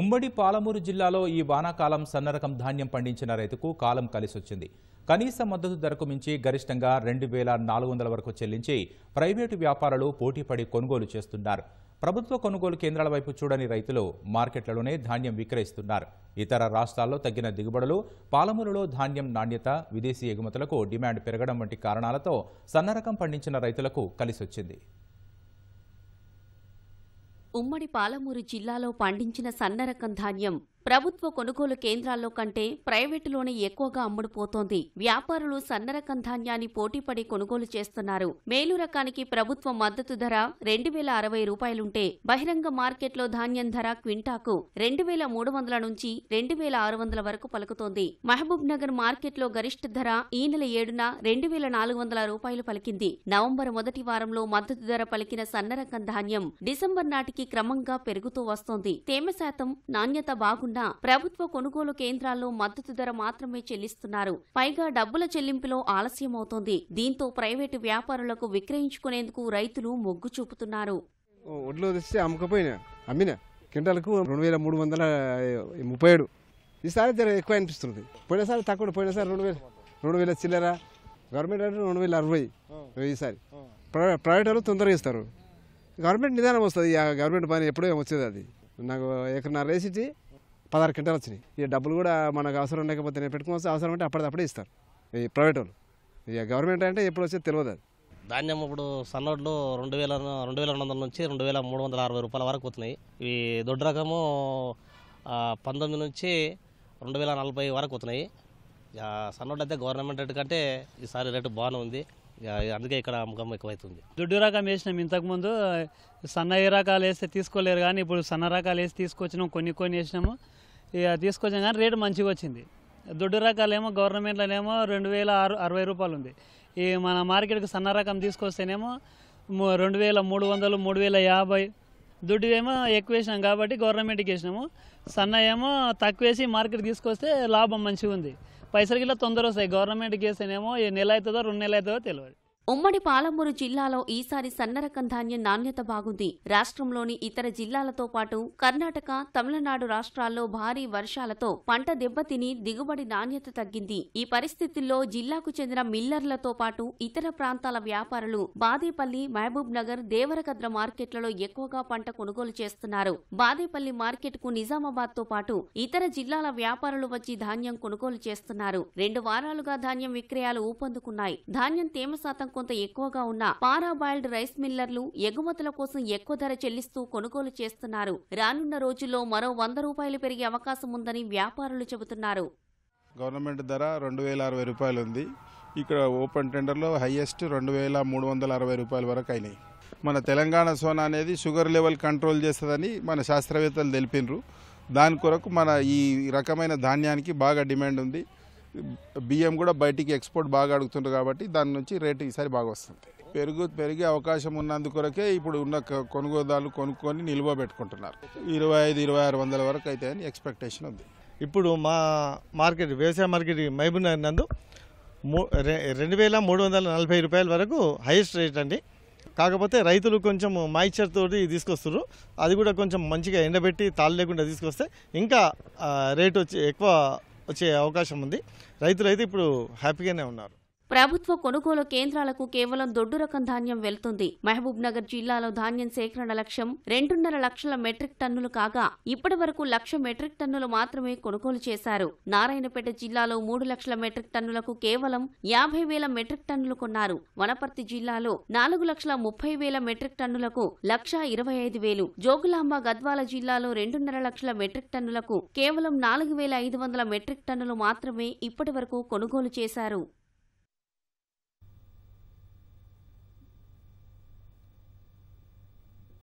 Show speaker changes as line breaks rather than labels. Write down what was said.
ఉమ్మడి పాలమూరు జిల్లాలో ఈ వానాకాలం సన్నరకం ధాన్యం పండించిన రైతుకు కాలం కలిసొచ్చింది కనీస మద్దతు ధరకు మించి గరిష్టంగా రెండు వేల నాలుగు వందల వరకు చెల్లించి ప్రైవేటు వ్యాపారులు పోటీపడి కొనుగోలు చేస్తున్నారు ప్రభుత్వ కొనుగోలు కేంద్రాల వైపు చూడని రైతులు మార్కెట్లలోనే ధాన్యం విక్రయిస్తున్నారు ఇతర రాష్ట్రాల్లో తగ్గిన దిగుబడులు పాలమూరులో ధాన్యం నాణ్యత విదేశీ ఎగుమతులకు డిమాండ్ పెరగడం వంటి కారణాలతో సన్నరకం పండించిన రైతులకు కలిసొచ్చింది
ఉమ్మడి పాలమూరు జిల్లాలో పండించిన సన్నరకం ధాన్యం ప్రభుత్వ కొనుగోలు కేంద్రాల్లో కంటే ప్రైవేటులోనే ఎక్కువగా అమ్ముడుపోతోంది వ్యాపారులు సన్నరకం ధాన్యాన్ని పోటీపడి కొనుగోలు చేస్తున్నారు మేలు రకానికి ప్రభుత్వ మద్దతు ధర రెండు వేల అరవై రూపాయలుంటే బహిరంగ మార్కెట్లో ధాన్యం ధర క్వింటాకు రెండు వేల మూడు వందల నుంచి రెండు వేల ఆరు వందల వరకు పలుకుతోంది మహబూబ్ నగర్ మార్కెట్లో గరిష్ట ధర ఈ నెల ఏడున రెండు వేల నాలుగు వందల రూపాయలు పలికింది నవంబర్ మొదటి వారంలో మద్దతు ధర పలికిన సన్నరకం ధాన్యం డిసెంబర్ నాటికి క్రమంగా పెరుగుతూ వస్తోంది తేమ శాతం నాణ్యత బాగుంది ఉన్నా ప్రభుత్వ కొనుగోలు కేంద్రాల్లో మద్దతు ధర మాత్రమే చెల్లిస్తున్నారు పైగా డబ్బుల చెల్లింపులో ఆలస్యమవుతోంది దీంతో ప్రైవేటు వ్యాపారులకు విక్రయించుకునేందుకు రైతులు మొగ్గు చూపుతున్నారు
ఒడ్లు తెస్తే అమ్మకపోయినా అమ్మిన క్వింటాలకు రెండు వేల మూడు వందల ముప్పై ఏడు ఈసారి ధర ఎక్కువ అనిపిస్తుంది పోయినసారి తక్కువ పోయినసారి రెండు వేల రెండు వేల చిల్లర గవర్నమెంట్ అంటే రెండు వేల అరవై ఈసారి ప్రైవేట్ వాళ్ళు తొందరగా ఇస్తారు గవర్నమెంట్ నిదానం వస్తుంది గవర్నమెంట్ పని ఎప్పుడో వచ్చేది అది నాకు నా వేసిటి పదహారు క్వింటాలు వచ్చినాయి ఈ డబ్బులు కూడా మనకు అవసరం లేకపోతే నేను పెట్టుకోవచ్చు అవసరం అంటే అప్పుడే ఇస్తారు ఈ ప్రైవేట్ వాళ్ళు ఇక గవర్నమెంట్ అంటే ఎప్పుడు వచ్చేది తెలియదు అది ధాన్యం ఇప్పుడు సన్నోడ్లు రెండు వేల రెండు వేల రెండు వందల నుంచి రెండు వేల మూడు వందల అరవై రూపాయల వరకు అవుతున్నాయి ఇవి దొడ్డు రకము పంతొమ్మిది నుంచి రెండు వేల నలభై వరకు అవుతున్నాయి సన్నోడ్లు అయితే గవర్నమెంట్ రేటు కంటే ఈసారి రేటు బాగానే ఉంది అందుకే ఇక్కడ అమ్మకం ఎక్కువైతుంది
దొడ్డు రకం వేసినాం ఇంతకుముందు సన్న రకాలు వేస్తే తీసుకోలేరు కానీ ఇప్పుడు సన్న రకాలు వేసి తీసుకొచ్చినాం కొన్ని కొన్ని వేసినాము ఇక తీసుకొచ్చాం కానీ రేటు మంచిగా వచ్చింది దొడ్డు రకాలేమో గవర్నమెంట్లోనేమో రెండు వేల ఆరు అరవై రూపాయలు ఉంది ఈ మన మార్కెట్కి సన్న రకం తీసుకొస్తేనేమో రెండు వేల మూడు వందలు మూడు వేల యాభై ఏమో ఎక్కువ వేసినాం కాబట్టి గవర్నమెంట్కి వేసినాము సన్న ఏమో తక్కువ వేసి మార్కెట్ తీసుకొస్తే లాభం మంచిగా ఉంది పైసలకి ఇలా తొందర వస్తాయి గవర్నమెంట్కి వేస్తేనేమో నెల అవుతుందో రెండు నెలలు అవుతుందో తెలియదు
ఉమ్మడి పాలమూరు జిల్లాలో ఈసారి సన్నరకం ధాన్యం నాణ్యత బాగుంది రాష్ట్రంలోని ఇతర జిల్లాలతో పాటు కర్ణాటక తమిళనాడు రాష్ట్రాల్లో భారీ వర్షాలతో పంట దెబ్బతిని దిగుబడి నాణ్యత తగ్గింది ఈ పరిస్థితుల్లో జిల్లాకు చెందిన మిల్లర్లతో పాటు ఇతర ప్రాంతాల వ్యాపారులు బాదేపల్లి మహబూబ్ నగర్ దేవరకద్ర మార్కెట్లలో ఎక్కువగా పంట కొనుగోలు చేస్తున్నారు బాదేపల్లి మార్కెట్ కు నిజామాబాద్ తో పాటు ఇతర జిల్లాల వ్యాపారులు వచ్చి ధాన్యం కొనుగోలు చేస్తున్నారు రెండు వారాలుగా ధాన్యం విక్రయాలు ఊపందుకున్నాయి ధాన్యం తేమ శాతం కొంత ఎక్కువగా ఉన్న పారాబాయిల్డ్ రైస్ మిల్లర్లు ఎగుమతుల కోసం ఎక్కువ ధర చెల్లిస్తూ కొనుగోలు చేస్తున్నారు రానున్న రోజుల్లో మరో వంద రూపాయలు పెరిగే అవకాశం ఉందని వ్యాపారులు చెబుతున్నారు
గవర్నమెంట్ ధర రెండు వేల అరవై రూపాయలు ఉంది ఇక్కడ ఓపెన్ టెండర్లో హైయెస్ట్ రెండు వేల మూడు వందల అరవై రూపాయల వరకు అయినాయి మన తెలంగాణ సోనా అనేది షుగర్ లెవెల్ కంట్రోల్ చేస్తుందని మన శాస్త్రవేత్తలు తెలిపినరు దాని కొరకు మన ఈ రకమైన ధాన్యానికి బాగా డిమాండ్ ఉంది బియ్యం కూడా బయటికి ఎక్స్పోర్ట్ బాగా అడుగుతుండ్రు కాబట్టి దాని నుంచి రేటు ఈసారి బాగా వస్తుంది పెరుగు పెరిగే అవకాశం ఉన్నందుకొరకే ఇప్పుడు ఉన్న కొనుగోదాలు కొనుక్కొని నిల్వ పెట్టుకుంటున్నారు ఇరవై ఐదు ఇరవై ఆరు వందల వరకు అయితే అని ఎక్స్పెక్టేషన్ ఉంది ఇప్పుడు మా మార్కెట్ వ్యవసాయ మార్కెట్ మహబూబ్నగర్ నందు రెండు వేల మూడు వందల నలభై రూపాయల వరకు హైయెస్ట్ రేట్ అండి కాకపోతే రైతులు కొంచెం మాయిశ్చర్ తోటి తీసుకొస్తారు అది కూడా కొంచెం మంచిగా ఎండబెట్టి తాళ్ళు లేకుండా తీసుకొస్తే ఇంకా రేట్ వచ్చి ఎక్కువ వచ్చే అవకాశం ఉంది అయితే ఇప్పుడు హ్యాపీగానే ఉన్నారు
ప్రభుత్వ కొనుగోలు కేంద్రాలకు కేవలం దొడ్డు రకం ధాన్యం వెళ్తుంది మహబూబ్ నగర్ జిల్లాలో ధాన్యం సేకరణ లక్ష్యం రెండున్నర లక్షల మెట్రిక్ టన్నులు కాగా ఇప్పటి వరకు లక్ష మెట్రిక్ టన్నులు మాత్రమే కొనుగోలు చేశారు నారాయణపేట జిల్లాలో మూడు లక్షల మెట్రిక్ టన్నులకు కేవలం యాభై వేల మెట్రిక్ టన్నులు కొన్నారు వనపర్తి జిల్లాలో నాలుగు లక్షల ముప్పై వేల మెట్రిక్ టన్నులకు లక్ష ఇరవై ఐదు వేలు జోగులాంబ గద్వాల జిల్లాలో రెండున్నర లక్షల మెట్రిక్ టన్నులకు కేవలం నాలుగు వేల ఐదు వందల మెట్రిక్ టన్నులు మాత్రమే ఇప్పటి వరకు కొనుగోలు చేశారు